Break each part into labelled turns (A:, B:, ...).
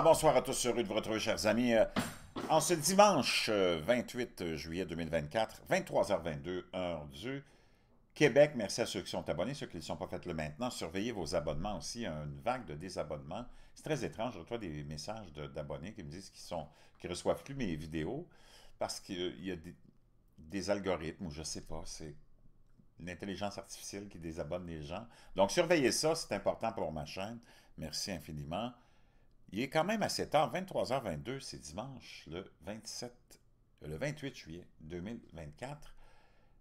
A: bonsoir à tous, heureux de vous retrouver, chers amis. Euh, en ce dimanche 28 euh, juillet 2024, 23h22, heure du Québec. Merci à ceux qui sont abonnés, ceux qui ne sont pas faites le maintenant. Surveillez vos abonnements aussi, une vague de désabonnements. C'est très étrange, je reçois des messages d'abonnés qui me disent qu'ils ne reçoivent plus mes vidéos parce qu'il euh, y a des, algorithmes ou je sais pas, c'est l'intelligence artificielle qui désabonne les gens. Donc, surveillez ça, c'est important pour ma chaîne. Merci infiniment. Il est quand même assez tard, 23h22, c'est dimanche, le, 27, le 28 juillet 2024.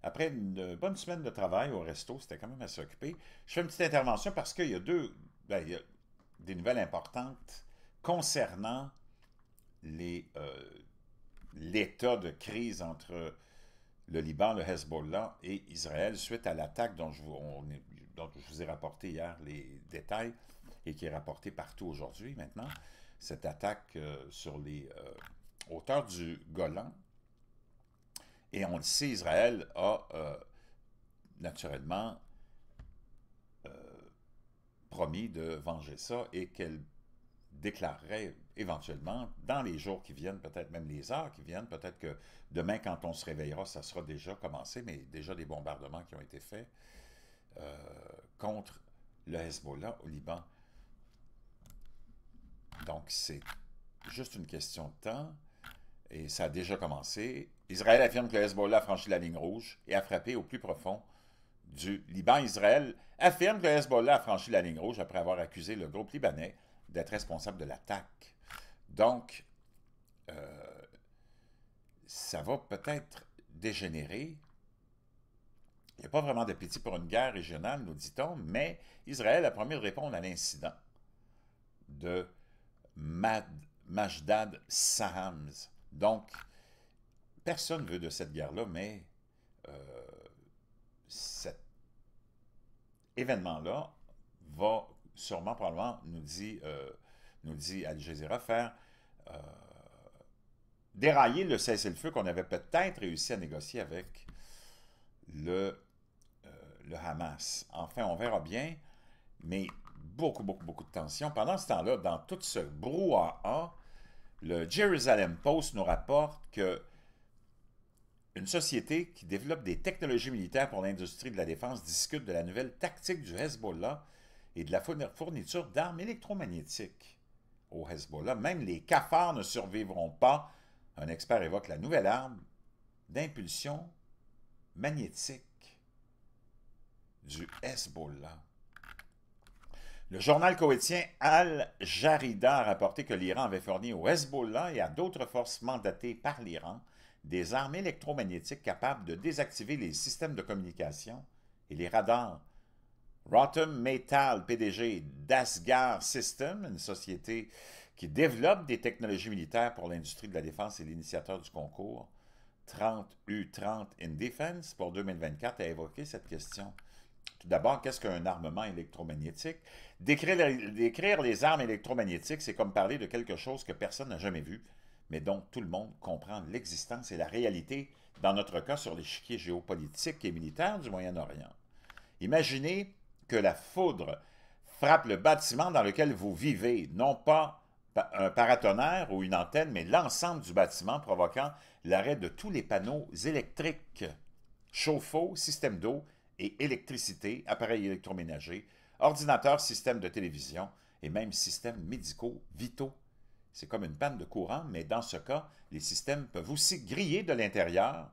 A: Après une bonne semaine de travail au resto, c'était quand même assez occupé. Je fais une petite intervention parce qu'il y a deux, ben, il y a des nouvelles importantes concernant euh, l'état de crise entre le Liban, le Hezbollah et Israël suite à l'attaque dont, je vous ai rapporté hier les détails et qui est rapporté partout aujourd'hui maintenant, cette attaque euh, sur les hauteurs euh, du Golan. Et on le sait, Israël a euh, naturellement promis de venger ça et qu'elle déclarerait éventuellement, dans les jours qui viennent, peut-être même les heures qui viennent, peut-être que demain, quand on se réveillera, ça sera déjà commencé, mais déjà des bombardements qui ont été faits contre le Hezbollah au Liban. Donc, c'est juste une question de temps et ça a déjà commencé. Israël affirme que Hezbollah a franchi la ligne rouge et a frappé au plus profond du Liban. Israël affirme que Hezbollah a franchi la ligne rouge après avoir accusé le groupe libanais d'être responsable de l'attaque. Donc, euh, ça va peut-être dégénérer. Il n'y a pas vraiment d'appétit pour une guerre régionale, nous dit-on, mais Israël a promis de répondre à l'incident de mad Majdad Sahams. Donc, personne veut de cette guerre-là, mais euh, cet événement-là va sûrement, probablement, nous dit, euh, nous dit Al Jazeera, faire euh, dérailler le cessez-le-feu qu'on avait peut-être réussi à négocier avec le, le Hamas. Enfin, on verra bien, mais beaucoup, beaucoup, beaucoup de tension. Pendant ce temps-là, dans tout ce brouhaha, le Jerusalem Post nous rapporte que une société qui développe des technologies militaires pour l'industrie de la défense discute de la nouvelle tactique du Hezbollah et de la fourniture d'armes électromagnétiques au Hezbollah. Même les cafards ne survivront pas. Un expert évoque la nouvelle arme d'impulsion magnétique du Hezbollah. Le journal koweïtien Al-Jarida a rapporté que l'Iran avait fourni au Hezbollah et à d'autres forces mandatées par l'Iran des armes électromagnétiques capables de désactiver les systèmes de communication et les radars. Rotem Metal, PDG d'Asgar System, une société qui développe des technologies militaires pour l'industrie de la défense et l'initiateur du concours 30U30 in Defense pour 2024, a évoqué cette question. Tout d'abord, qu'est-ce qu'un armement électromagnétique? Décrire, les armes électromagnétiques, c'est comme parler de quelque chose que personne n'a jamais vu, mais dont tout le monde comprend l'existence et la réalité, dans notre cas sur l'échiquier géopolitique et militaire du Moyen-Orient. Imaginez que la foudre frappe le bâtiment dans lequel vous vivez, non pas un paratonnerre ou une antenne, mais l'ensemble du bâtiment provoquant l'arrêt de tous les panneaux électriques, chauffe-eau, système d'eau, et électricité, appareils électroménagers, ordinateurs, systèmes de télévision et même systèmes médicaux vitaux. C'est comme une panne de courant, mais dans ce cas, les systèmes peuvent aussi griller de l'intérieur,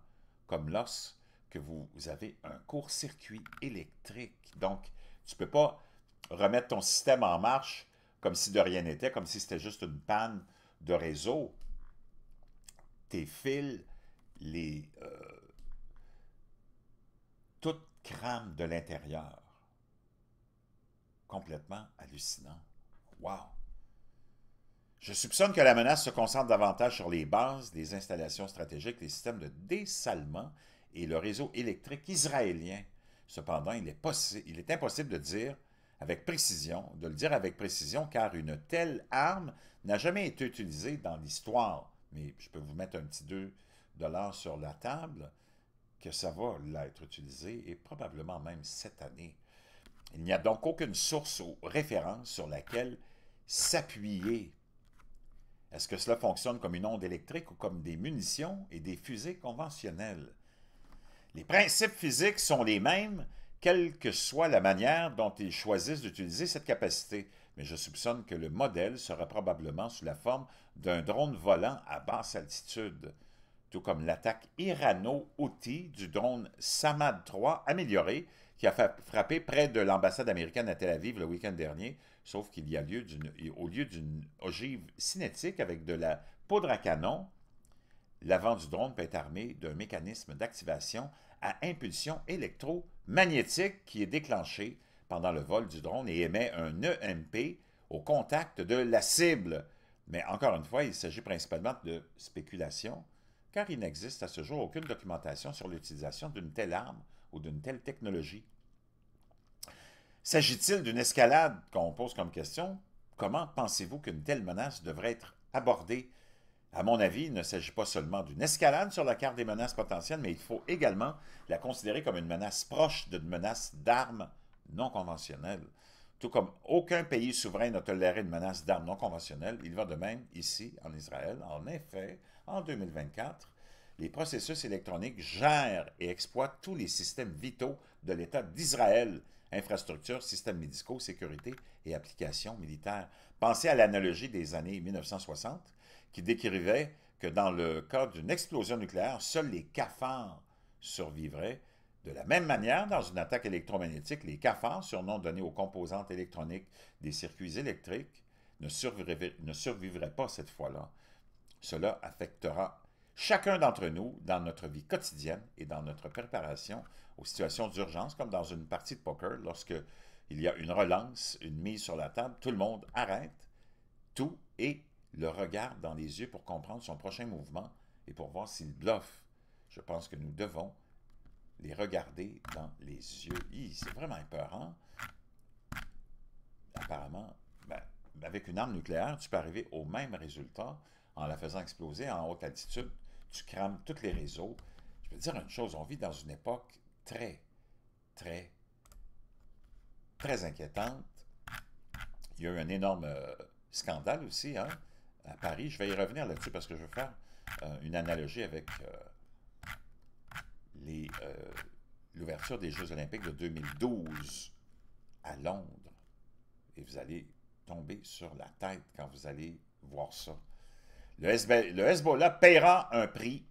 A: comme lorsque vous avez un court-circuit électrique. Donc, tu ne peux pas remettre ton système en marche comme si de rien n'était, comme si c'était juste une panne de réseau. Tes fils, les, euh, de l'intérieur. Complètement hallucinant. Wow! Je soupçonne que la menace se concentre davantage sur les bases les installations stratégiques, les systèmes de dessalement et le réseau électrique israélien. Cependant, il est, impossible de dire avec précision, de le dire avec précision, car une telle arme n'a jamais été utilisée dans l'histoire. Mais je peux vous mettre un petit 2 dollars sur la table que ça va l'être utilisé et probablement même cette année. Il n'y a donc aucune source ou référence sur laquelle s'appuyer. Est-ce que cela fonctionne comme une onde électrique ou comme des munitions et des fusées conventionnelles? Les principes physiques sont les mêmes, quelle que soit la manière dont ils choisissent d'utiliser cette capacité, mais je soupçonne que le modèle sera probablement sous la forme d'un drone volant à basse altitude tout comme l'attaque irano outil du drone Samad 3 amélioré qui a frappé près de l'ambassade américaine à Tel Aviv le week-end dernier, sauf qu'il y a lieu au lieu d'une ogive cinétique avec de la poudre à canon, l'avant du drone peut être armé d'un mécanisme d'activation à impulsion électromagnétique qui est déclenché pendant le vol du drone et émet un EMP au contact de la cible. Mais encore une fois, il s'agit principalement de spéculation car il n'existe à ce jour aucune documentation sur l'utilisation d'une telle arme ou d'une telle technologie. S'agit-il d'une escalade qu'on pose comme question? Comment pensez-vous qu'une telle menace devrait être abordée? À mon avis, il ne s'agit pas seulement d'une escalade sur la carte des menaces potentielles, mais il faut également la considérer comme une menace proche d'une menace d'armes non conventionnelles. Tout comme aucun pays souverain n'a toléré une menace d'armes non conventionnelles, il va de même ici, en Israël. En effet, en 2024, les processus électroniques gèrent et exploitent tous les systèmes vitaux de l'État d'Israël, infrastructures, systèmes médicaux, sécurité et applications militaires. Pensez à l'analogie des années 1960 qui décrivait que dans le cas d'une explosion nucléaire, seuls les cafards survivraient. De la même manière, dans une attaque électromagnétique, les cafards, surnom donné aux composantes électroniques des circuits électriques, ne survivraient pas cette fois-là. Cela affectera chacun d'entre nous dans notre vie quotidienne et dans notre préparation aux situations d'urgence, comme dans une partie de poker, lorsque il y a une relance, une mise sur la table, tout le monde arrête tout et le regarde dans les yeux pour comprendre son prochain mouvement et pour voir s'il bluffe. Je pense que nous devons les regarder dans les yeux. C'est vraiment épeurant. Apparemment, ben, avec une arme nucléaire, tu peux arriver au même résultat en la faisant exploser en haute altitude, tu crames tous les réseaux. Je vais dire une chose, on vit dans une époque très, très, très inquiétante. Il y a eu un énorme euh, scandale aussi hein, à Paris. Je vais y revenir là-dessus parce que je veux faire euh, une analogie avec euh, l'ouverture des Jeux olympiques de 2012 à Londres. Et vous allez tomber sur la tête quand vous allez voir ça. Le, Hezbollah paiera un prix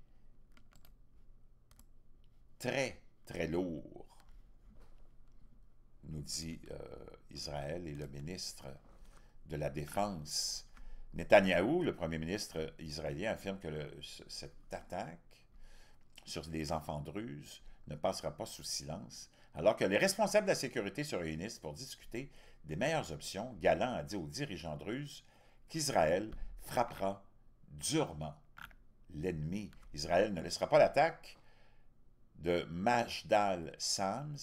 A: très, très lourd, nous dit euh, Israël et le ministre de la Défense. Netanyahou, le premier ministre israélien, affirme que cette attaque sur des enfants druzes ne passera pas sous silence, alors que les responsables de la sécurité se réunissent pour discuter des meilleures options. Galant a dit aux dirigeants druzes qu'Israël frappera durement l'ennemi. Israël ne laissera pas l'attaque de Majdal Sams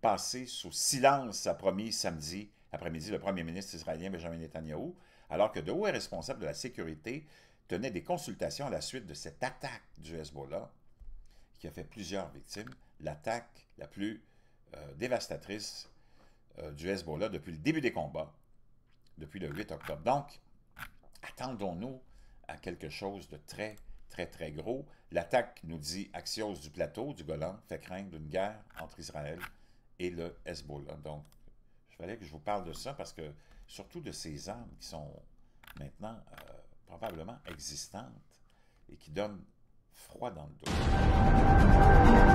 A: passer sous silence, a promis samedi après-midi le premier ministre israélien Benjamin Netanyahu, alors que de haut est responsable de la sécurité tenait des consultations à la suite de cette attaque du Hezbollah qui a fait plusieurs victimes, l'attaque la plus euh, dévastatrice euh, du Hezbollah depuis le début des combats, depuis le 8 octobre. Donc, attendons-nous à quelque chose de très, très, très gros. L'attaque, nous dit Axios du plateau du Golan, fait craindre une guerre entre Israël et le Hezbollah. Donc, je fallait que je vous parle de ça parce que, surtout de ces armes qui sont maintenant euh, probablement existantes et qui donnent froid dans le dos.